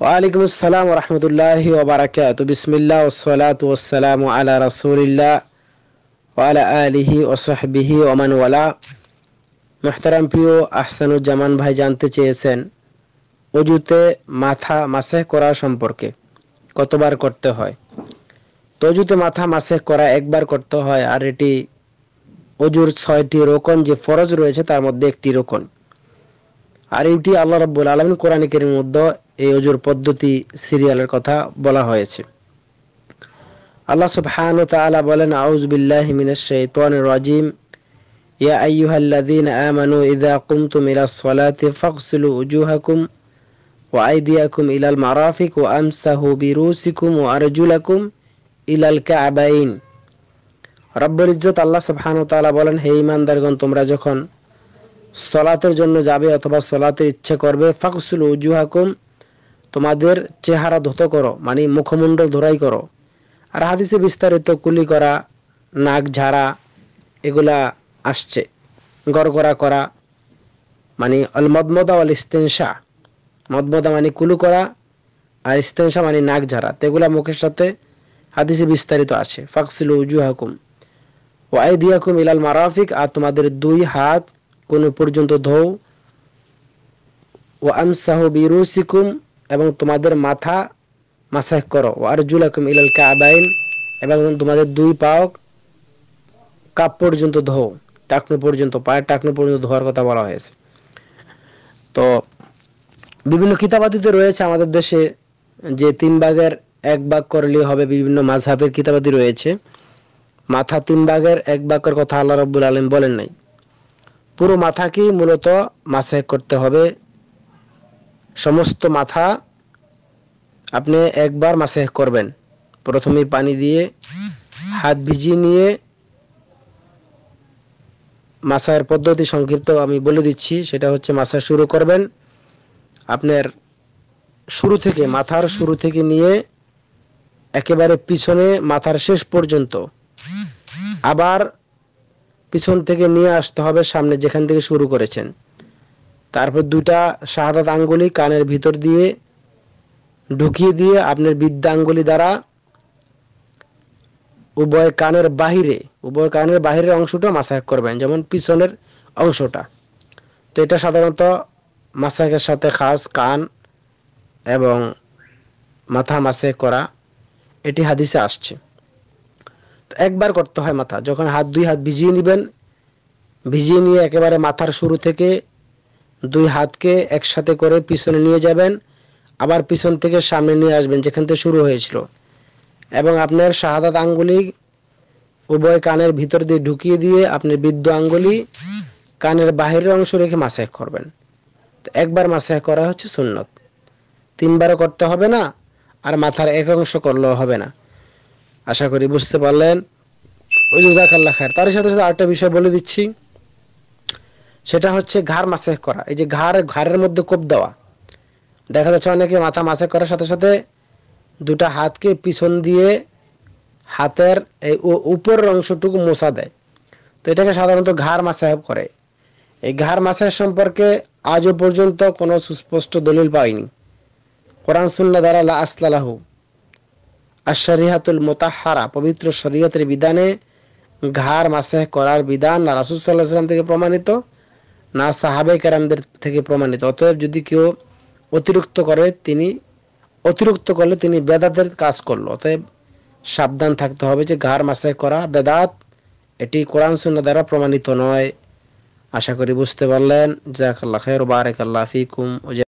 ওয়ালাইকুম আসসালাম রহমতুল্লাহ ওবরাকাত বিসমিল্লা ওসলাত ওসালাম আলা রসুলিল্লাহ ওয়ালা আলিহি ওসহবিহি ওমান ওয়ালা প্রিয় আহসানুজ্জামান ভাই জানতে চেয়েছেন অজুতে মাথা মাসেহ করা সম্পর্কে কতবার করতে হয় তজুতে মাথা মাসেহ করা একবার করতে হয় আর এটি অজুর ছয়টি রোকন যে ফরজ রয়েছে তার মধ্যে একটি রোকন আর এটি আল্লাহ রাব্বুল আলমিন কোরআন কেরির মধ্যে এই অজুর পদ্ধতি সিরিয়ালের কথা বলা হয়েছে আল্লাহ সুবহান তাআলা বলেন আউজ বিল্লাহি মিনাশ শাইতানির রাজিম ইয়া আইয়ুহাল্লাযীনা আমানু ইযা কুমতুম ইলাস সালাতি ফাগসিলু উজুহাকুম ওয়া আইদিয়াকুম ইলাল মারাফিক ওয়া আমসাহু বিরুসিকুম ওয়া আরজুলাকুম ইলাল কাবাইন রব্বুল ইজ্জত আল্লাহ সুবহান তাআলা বলেন হে ঈমানদারগণ তোমরা যখন সলাতের জন্য যাবে অথবা সলাতে ইচ্ছে করবে ফাকসুল উজুহাকুম তোমাদের চেহারা ধুত করো মানে মুখমণ্ডল ধরাই করো আর হাদিসে বিস্তারিত কুলি করা নাক ঝাড়া এগুলা আসছে গড়গড়া করা মানে অল মদমদা অল ইস্তেনশা মদমদা মানে কুলু করা আর ইস্তেনশা মানে নাক ঝাড়া তেগুলা মুখের সাথে হাদিসে বিস্তারিত আছে ফাকসুল উজুহাকুম ও আইদিয়াকুম ইলাল মারাফিক আর তোমাদের দুই হাত কোন পর্যন্ত ধৌ ও আমসাহ বিরুসিকুম এবং তোমাদের মাথা মাসাহ করো ও জুলাকুম ইলাল কাবাইন এবং তোমাদের দুই পাও কাপ পর্যন্ত ধৌ টাকনো পর্যন্ত পায়ের টাকনো পর্যন্ত ধোয়ার কথা বলা হয়েছে তো বিভিন্ন কিতাবাদিতে রয়েছে আমাদের দেশে যে তিন ভাগের এক ভাগ করলে হবে বিভিন্ন মাঝহাবের কিতাবাদি রয়েছে মাথা তিন ভাগের এক ভাগের কথা আল্লাহ রব্বুল আলম বলেন নাই পুরো মাথাকেই মূলত মাসে করতে হবে সমস্ত মাথা আপনি একবার মাসে করবেন প্রথমে পানি দিয়ে হাত ভিজিয়ে নিয়ে মাসায়ের পদ্ধতি সংক্ষিপ্ত আমি বলে দিচ্ছি সেটা হচ্ছে মাসা শুরু করবেন আপনার শুরু থেকে মাথার শুরু থেকে নিয়ে একেবারে পিছনে মাথার শেষ পর্যন্ত আবার পিছন থেকে নিয়ে আসতে হবে সামনে যেখান থেকে শুরু করেছেন তারপর দুটা শাহাদাত আঙ্গুলি কানের ভিতর দিয়ে ঢুকিয়ে দিয়ে আপনার বিদ্যা আঙ্গুলি দ্বারা উভয় কানের বাহিরে উভয় কানের বাহিরের অংশটা মাসাহ করবেন যেমন পিছনের অংশটা তো এটা সাধারণত মাসাহের সাথে খাস কান এবং মাথা মাসে করা এটি হাদিসে আসছে একবার করতে হয় মাথা যখন হাত দুই হাত ভিজিয়ে নেবেন ভিজিয়ে নিয়ে একেবারে মাথার শুরু থেকে দুই হাতকে একসাথে করে পিছনে নিয়ে যাবেন আবার পিছন থেকে সামনে নিয়ে আসবেন যেখান থেকে শুরু হয়েছিল এবং আপনার শাহাদাত আঙ্গুলি উভয় কানের ভিতর দিয়ে ঢুকিয়ে দিয়ে আপনি বিদ্য আঙ্গুলি কানের বাহিরের অংশ রেখে মাসাহ করবেন একবার মাসাহ করা হচ্ছে সুন্নত তিনবারও করতে হবে না আর মাথার এক অংশ করলেও হবে না আশা করি বুঝতে পারলেন ওই যে জাকাল্লা খায়ের তার সাথে সাথে আরেকটা বিষয় বলে দিচ্ছি সেটা হচ্ছে ঘাড় মাসে করা এই যে ঘাড় ঘাড়ের মধ্যে কোপ দেওয়া দেখা যাচ্ছে অনেকে মাথা মাসে করার সাথে সাথে দুটা হাতকে পিছন দিয়ে হাতের এই উপরের অংশটুকু মোছা দেয় তো এটাকে সাধারণত ঘাড় মাসেহ করে এই ঘাড় মাসের সম্পর্কে আজও পর্যন্ত কোনো সুস্পষ্ট দলিল পাইনি কোরআন সুন্না দ্বারা লা আসলালাহু আর শরিহাতুল মোতাহারা পবিত্র শরীয়তের বিধানে ঘাড় মাসেহ করার বিধান না রাসুল সাল্লাহাম থেকে প্রমাণিত না সাহাবে কারামদের থেকে প্রমাণিত অতএব যদি কেউ অতিরিক্ত করে তিনি অতিরিক্ত করলে তিনি বেদাতের কাজ করলো অতএব সাবধান থাকতে হবে যে ঘাড় মাসে করা বেদাত এটি কোরআন সুন্না দ্বারা প্রমাণিত নয় আশা করি বুঝতে পারলেন জাকাল্লা খের বারেকাল্লা ফিকুম